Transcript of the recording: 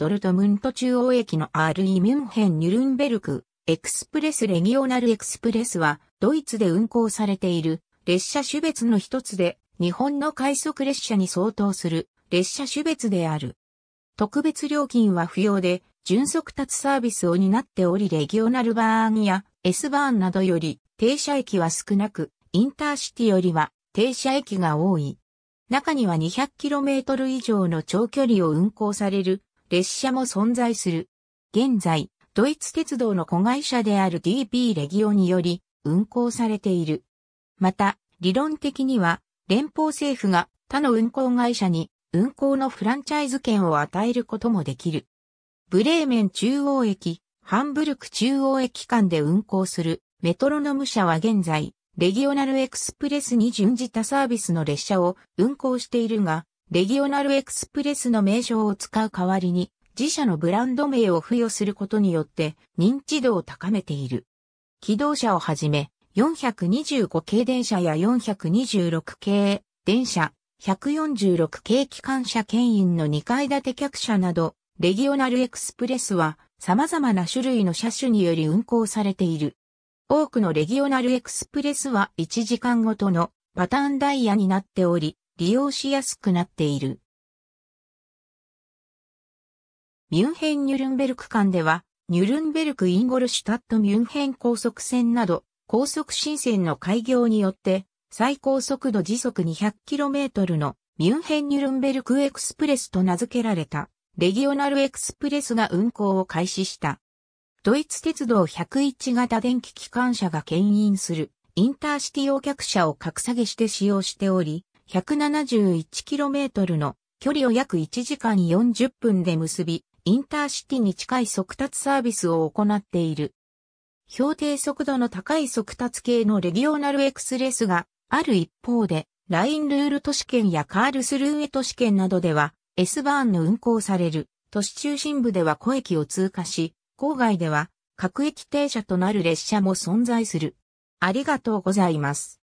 ドルトムント中央駅の RE ミュンヘン・ニュルンベルク、エクスプレス・レギオナル・エクスプレスは、ドイツで運行されている列車種別の一つで、日本の快速列車に相当する列車種別である。特別料金は不要で、純速達サービスを担っており、レギオナルバーンや S バーンなどより停車駅は少なく、インターシティよりは停車駅が多い。中には 200km 以上の長距離を運行される列車も存在する。現在、ドイツ鉄道の子会社である DB レギオにより運行されている。また、理論的には、連邦政府が他の運行会社に運行のフランチャイズ権を与えることもできる。ブレーメン中央駅、ハンブルク中央駅間で運行するメトロノム社は現在、レギオナルエクスプレスに準じたサービスの列車を運行しているが、レギオナルエクスプレスの名称を使う代わりに、自社のブランド名を付与することによって認知度を高めている。機動車をはじめ、425系電車や426系電車、146系機関車牽引の2階建て客車など、レギオナルエクスプレスは様々な種類の車種により運行されている。多くのレギオナルエクスプレスは1時間ごとのパターンダイヤになっており、利用しやすくなっている。ミュンヘン・ニュルンベルク間では、ニュルンベルク・インゴルシュタット・ミュンヘン高速線など、高速新線の開業によって、最高速度時速 200km のミュンヘン・ニュルンベルクエクスプレスと名付けられた、レギオナルエクスプレスが運行を開始した。ドイツ鉄道101型電気機関車が牽引するインターシティ用客車を格下げして使用しており、171km の距離を約1時間40分で結び、インターシティに近い速達サービスを行っている。標定速度の高い速達系のレギオナルエクスレスがある一方で、ラインルール都市圏やカールスルーエ都市圏などでは、S バーンの運行される、都市中心部では古駅を通過し、郊外では各駅停車となる列車も存在する。ありがとうございます。